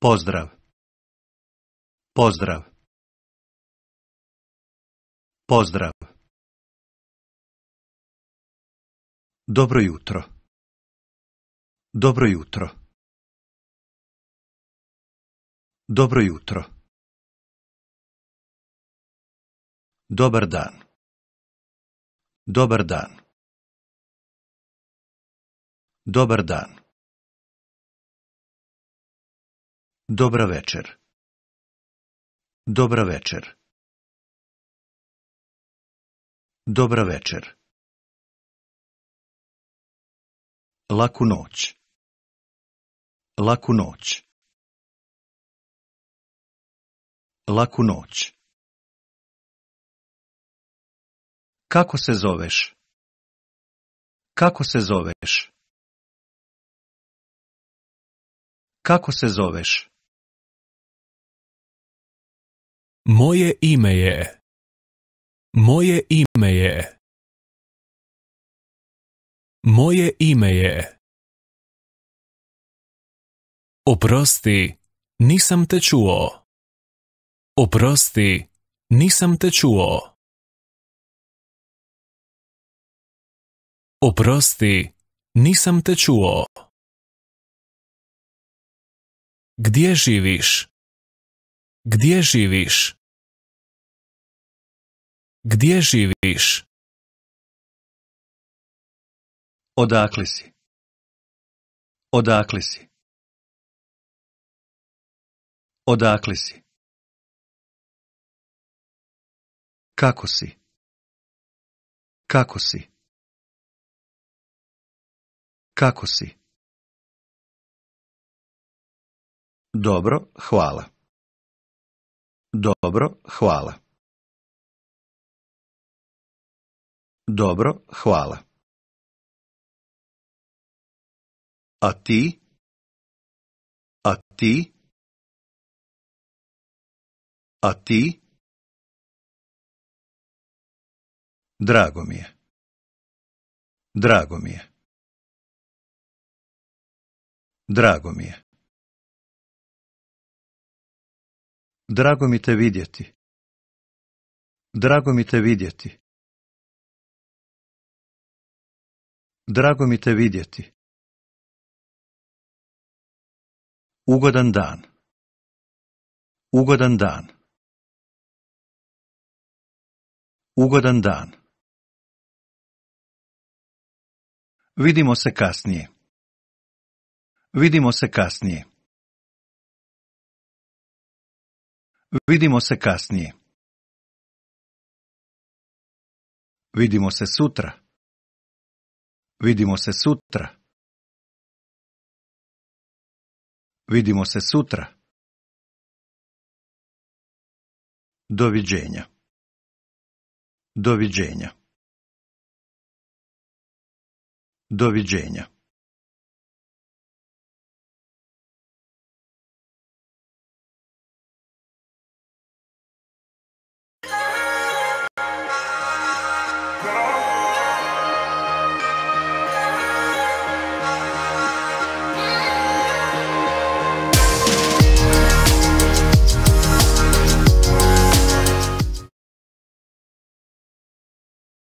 Pozdrav. Pozdrav. Pozdrav. Dobro jutro. Dobro jutro. Dobro jutro. Dobar dan. Dobar dan. Dobar dan. Dobra večer. Dobra večer. Dobra večer. Laku noć. Laku noć. Laku noć. Kako se zoveš? Kako se zoveš? Kako se zoveš? Moje ime je. Moje ime je. Moje ime je. Oprosti, nisam te čuo. Oprosti, nisam te čuo. Oprosti, nisam te čuo. Gdje živiš? Gdje živiš? Gdje živiš? Odakle si? Odakle si? Odakle si? Kako si? Kako si? Kako si? Dobro, hvala. Dobro, hvala. Dobro, hvala. A ti? A ti? A ti? Drago mi je. Drago mi je. Drago mi je. Drago mi te vidjeti. Drago mi te vidjeti. Drago mi te vidjeti. Ugodan dan. Ugodan dan. Ugodan dan. Vidimo se kasnije. Vidimo se kasnije. Vidimo se kasnije. Vidimo se sutra. Vidimo se sutra. Vidimo se sutra. Doviđenja. Doviđenja. Doviđenja.